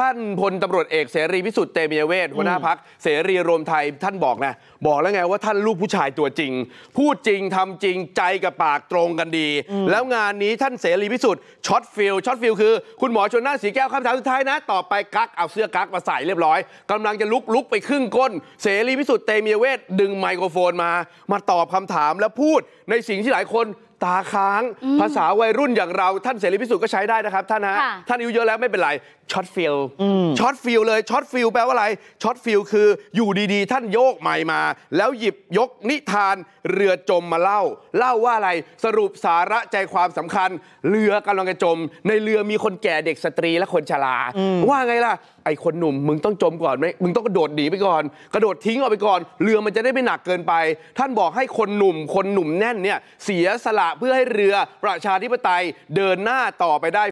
ท่านพลตำรวจเอกเสรีพิสุทธิ์เตมียเวทหัวหน้าพักเสรีรวมไทย ท่านบอกนะ บอกแล้วไงว่าท่านลูกผู้ชายตัวจริง พูดจริงทำจริงใจกับปากตรงกันดี แล้วงานนี้ท่านเสรีพิสุทธิ์ช็อตฟิลช็อตฟิลคือคุณหมอชนน่าสีแก้วคำถามสุดท้ายนะ ต่อไปกักเอาเสื้อกัก มาใส่เรียบร้อย กำลังจะลุกลุกไปครึ่งก้น เสรีพิสุทธิ์เตมียเวทดึงไมโครโฟนมา มาตอบคำถามและพูดในสิ่งที่หลายคนตาค้าง ภาษาวัยรุ่นอย่างเราท่านเสรีพิสุทธิ์ก็ใช้ได้นะครับ ท่านฮะ ท่านอายุเยอะแล้วไม่เป็นไรช็อตฟิลช็อตฟิลเลยช็อตฟิลแปลว่าอะไรช็อตฟิลคืออยู่ดีๆ ท่านโยกใหม่มา แล้วหยิบยกนิทาน เรือจมมาเล่า เล่าว่าอะไรสรุปสาระใจความสำคัญ เรือกำลังจะจม ในเรือมีคนแก่เด็กสตรีและคนชราว่าไงล่ะไอคนหนุ่มมึงต้องจมก่อนไหมมึงต้องกระโดดหนีไปก่อนกระโดดทิ้งออกไปก่อนเรือมันจะได้ไม่หนักเกินไป ท่านบอกให้คนหนุ่ม คนหนุ่มแน่นเนี่ยเสียสละเพื่อให้เรือประชาธิปไตยเดินหน้าต่อไปได้